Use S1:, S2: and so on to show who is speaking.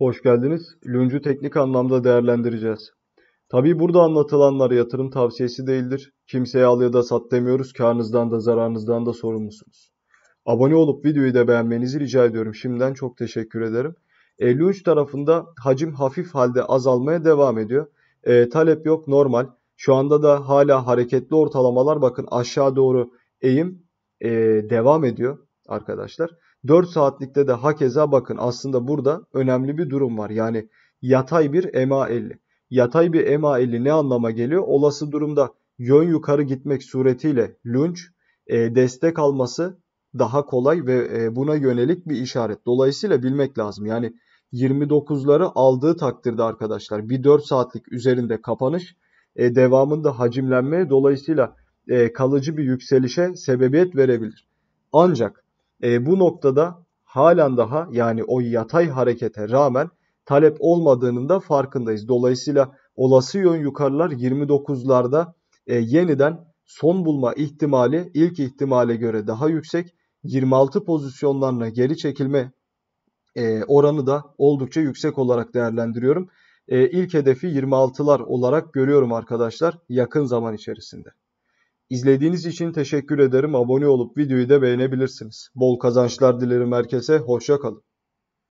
S1: Hoş geldiniz. Lüncu teknik anlamda değerlendireceğiz. Tabii burada anlatılanlar yatırım tavsiyesi değildir. Kimseye al ya da sat demiyoruz. Karnınızdan da zararınızdan da sorumlusunuz. Abone olup videoyu da beğenmenizi rica ediyorum. Şimdiden çok teşekkür ederim. 53 tarafında hacim hafif halde azalmaya devam ediyor. E, talep yok normal. Şu anda da hala hareketli ortalamalar bakın aşağı doğru eğim e, devam ediyor arkadaşlar. 4 saatlikte de hakeza bakın aslında burada önemli bir durum var. Yani yatay bir MA50. Yatay bir MA50 ne anlama geliyor? Olası durumda yön yukarı gitmek suretiyle lunch e, destek alması daha kolay ve e, buna yönelik bir işaret. Dolayısıyla bilmek lazım. Yani 29'ları aldığı takdirde arkadaşlar bir 4 saatlik üzerinde kapanış e, devamında hacimlenmeye dolayısıyla e, kalıcı bir yükselişe sebebiyet verebilir. Ancak e, bu noktada halen daha yani o yatay harekete rağmen talep olmadığının da farkındayız. Dolayısıyla olası yön yukarılar 29'larda e, yeniden son bulma ihtimali ilk ihtimale göre daha yüksek. 26 pozisyonlarına geri çekilme e, oranı da oldukça yüksek olarak değerlendiriyorum. E, ilk hedefi 26'lar olarak görüyorum arkadaşlar yakın zaman içerisinde. İzlediğiniz için teşekkür ederim. Abone olup videoyu da beğenebilirsiniz. Bol kazançlar dilerim herkese. Hoşça kalın.